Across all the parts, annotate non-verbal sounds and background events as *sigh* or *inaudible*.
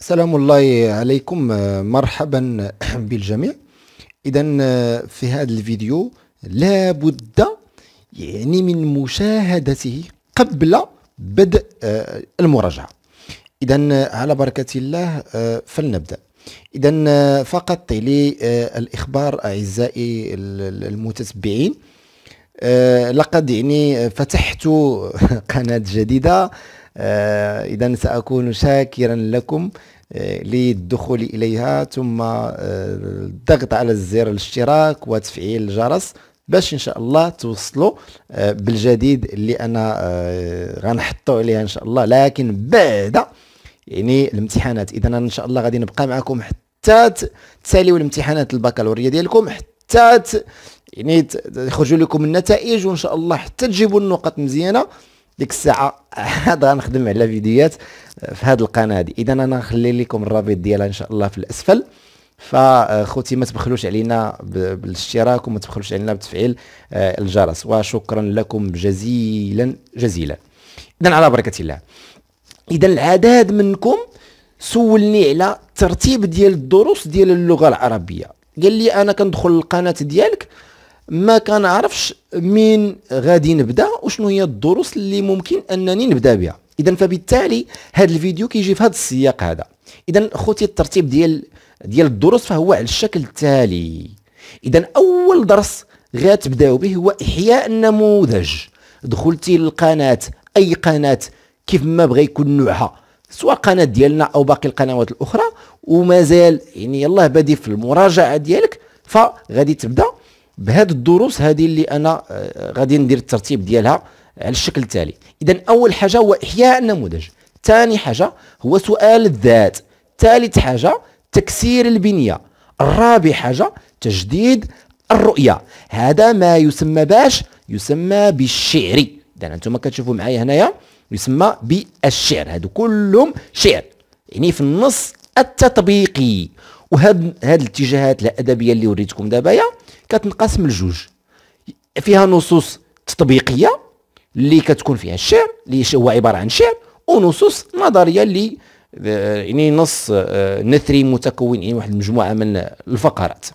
سلام الله عليكم آه، مرحبا *clears throat* بالجميع اذا آه، في هذا الفيديو لابد يعني من مشاهدته قبل بدء آه، المراجعه اذا على بركه الله فلنبدا اذا فقط للاخبار اعزائي المتتبعين لقد يعني فتحت *laughs* قناه جديده آه، إذا سأكون شاكرا لكم آه، للدخول إليها ثم آه، الضغط على زر الاشتراك وتفعيل الجرس باش ان شاء الله توصلوا بالجديد اللي انا غنحطوا عليها ان شاء الله لكن بعد يعني الامتحانات اذا ان شاء الله غادي نبقى معكم حتى تساليوا الامتحانات البكالوريا ديالكم حتى يعني يخرجوا لكم النتائج وان شاء الله حتى تجيبوا النقط مزيانه ديك الساعه عاد غنخدم على فيديوهات في هذه القناه هذه اذا انا نخلي لكم الرابط ديالها ان شاء الله في الاسفل فخوتي ما تبخلوش علينا بالاشتراك وما تبخلوش علينا بتفعيل آه، الجرس وشكرا لكم جزيلا جزيلا اذا على بركه الله اذا العدد منكم سولني على الترتيب ديال الدروس ديال اللغه العربيه قال لي انا كندخل القناه ديالك ما كنعرفش مين غادي نبدا وشنو هي الدروس اللي ممكن انني نبدا بها اذا فبالتالي هذا الفيديو كيجي في هذا السياق هذا اذا خوتي الترتيب ديال ديال الدروس فهو على الشكل التالي اذا اول درس غتبداو به هو احياء النموذج دخلتي للقناه اي قناه كيف ما بغى يكون نوعها سواء القناه ديالنا او باقي القنوات الاخرى ومازال يعني يلاه بادي في المراجعه ديالك فغادي تبدا بهذه الدروس هذه اللي انا آه، غادي ندير الترتيب ديالها على الشكل التالي اذا اول حاجه هو احياء النموذج ثاني حاجه هو سؤال الذات ثالث حاجه تكسير البنيه الرابع حاجه تجديد الرؤيه هذا ما يسمى باش يسمى بالشعري اذا انتم كتشوفوا معايا هنايا يسمى بالشعر هذو كلهم شعر يعني في النص التطبيقي وهاد هاد الاتجاهات الادبيه اللي وريتكم دابا كتنقسم لجوج فيها نصوص تطبيقيه اللي كتكون فيها الشعر اللي هو عباره عن شعر ونصوص نظريه اللي آه، يعني نص آه، نثري متكون يعني واحد المجموعه من الفقرات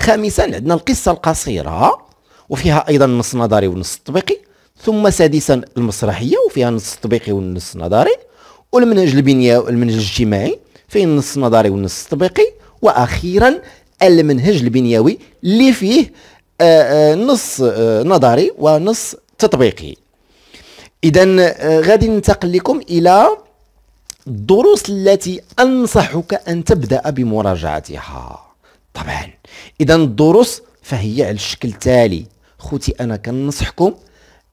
خامسا عندنا القصه القصيره وفيها ايضا نص نظري ونص تطبيقي ثم سادسا المسرحيه وفيها نص تطبيقي ونص نظري والمنهج البنيه المنهج الاجتماعي فيه نص نظري ونص تطبيقي واخيرا المنهج البنيوي اللي فيه آه، آه، نص آه، نظري ونص تطبيقي اذا غادي ننتقل لكم الى الدروس التي انصحك ان تبدا بمراجعتها طبعا اذا الدروس فهي على الشكل التالي خوتي انا كنصحكم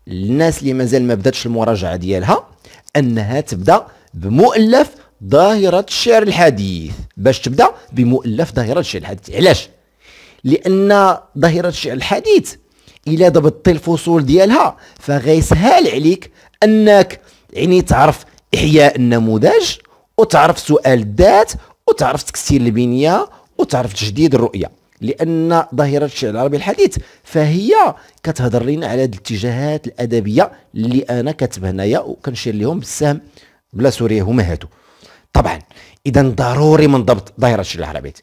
الناس اللي مازال ما بداتش المراجعه ديالها انها تبدا بمؤلف ظاهرة الشعر الحديث باش تبدا بمؤلف ظاهرة الشعر الحديث علاش لان ظاهرة الشعر الحديث الا ضبطتي الفصول ديالها فغيسهل عليك انك يعني تعرف احياء النموذج وتعرف سؤال الذات وتعرف تكسير البنيه وتعرف تجديد الرؤيه لان ظاهره الشعر العربي الحديث فهي كتهضر لنا على الاتجاهات الادبيه اللي انا كاتبها هنايا وكنشير لهم بالسهم بلا سوريه هما هادو طبعا اذا ضروري من ضبط ظاهره الشلل العربية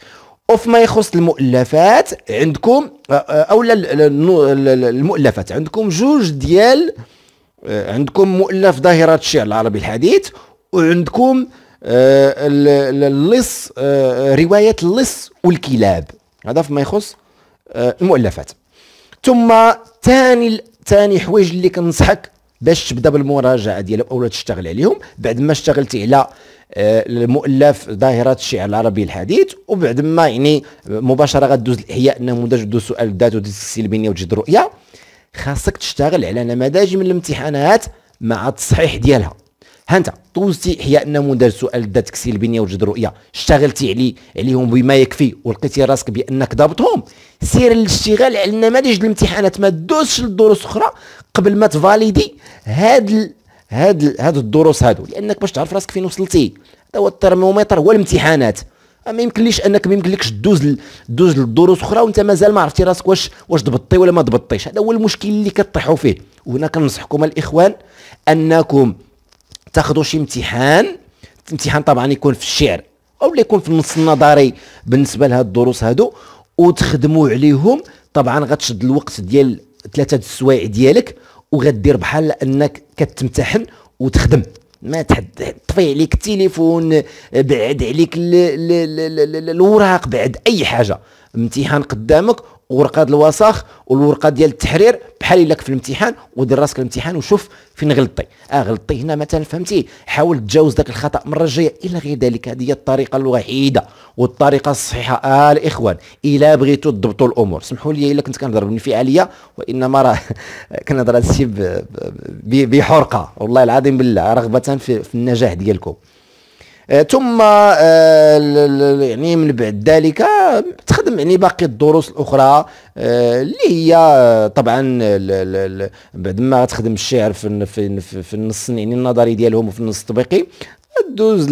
وفيما يخص المؤلفات عندكم او المؤلفات عندكم جوج ديال عندكم مؤلف ظاهره الشعر العربي الحديث وعندكم اللص روايه اللص والكلاب هذا فيما يخص المؤلفات ثم ثاني ثاني حوايج اللي كنصحك باش تبدا بالمراجعه ديالهم اولا تشتغل عليهم بعد ما اشتغلتي على المؤلف آه، ظاهره الشعر العربي الحديث وبعد ما يعني مباشره غدوز الاحياء النموذج ودوز سؤال الذات ودوز البنيه وتجد الرؤيه خاصك تشتغل على نماذج من الامتحانات مع التصحيح ديالها هانت طوزتي احياء النموذج سؤال الذات تكسيل البنيه وجد الرؤيه اشتغلتي عليه عليهم بما يكفي ولقيتي راسك بانك ضابطهم سير الاشتغال على نماذج الامتحانات ما تدوزش لدروس اخرى قبل ما تفاليدي هاد ال... هاد ال... هاد الدروس هادو لانك باش تعرف راسك فين وصلتي هو الترمومتر هو الامتحانات ما يمكنليش انك ما يمكنلكش دوز دوز للدروس اخرى وانت مازال ما عرفتي راسك واش واش ضبطتي ولا ما ضبطتيش هذا هو المشكل اللي كطيحوا فيه وهنا كنصحكم الاخوان انكم تاخذوا شي امتحان امتحان طبعا يكون في الشعر او اللي يكون في النص النظري بالنسبه لهاد الدروس هادو وتخدموا عليهم طبعا غتشد الوقت ديال ثلاثه السوايع ديالك وغدير بحال انك كتمتحن وتخدم ما تحد طفي عليك التليفون بعد عليك الوراق بعد اي حاجه امتحان قدامك ورقه الوساخ والورقه ديال التحرير بحال الا في الامتحان ودير راسك الامتحان وشوف فين غلطي اه غلطي هنا مثلا فهمتي حاول تجاوز ذاك الخطا المره الجايه الى غير ذلك هذه هي الطريقه الوحيده والطريقه الصحيحه آه الاخوان الا بغيتوا تضبطوا الامور سمحوا لي الا كنت كنهضر بانفعاليه وانما راه *laughs* كنهضر هذا الشيء بحرقه والله العظيم بالله رغبه في, في النجاح ديالكم آه، ثم آه، يعني من بعد ذلك تخدم يعني باقي الدروس الاخرى آه، اللي هي طبعا بعد ما تخدم الشعر في في في النص يعني النظري ديالهم وفي النص التطبيقي دوز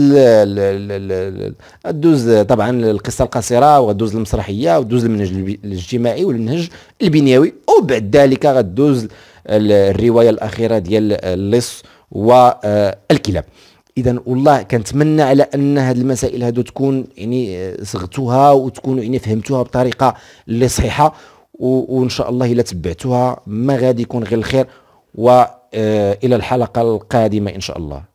دوز طبعا القصه القصيره ودوز المسرحيه ودوز المنهج الاجتماعي والمنهج البنيوي وبعد ذلك غدوز الروايه الاخيره ديال اللص والكلاب آه، اذا والله كنتمنى على ان هذه المسائل هذو تكون يعني آه، صغتوها وتكونوا يعني فهمتوها بطريقه اللي صحيحه وان شاء الله الا تبعتوها ما غادي يكون غير الخير والى آه، الحلقه القادمه ان شاء الله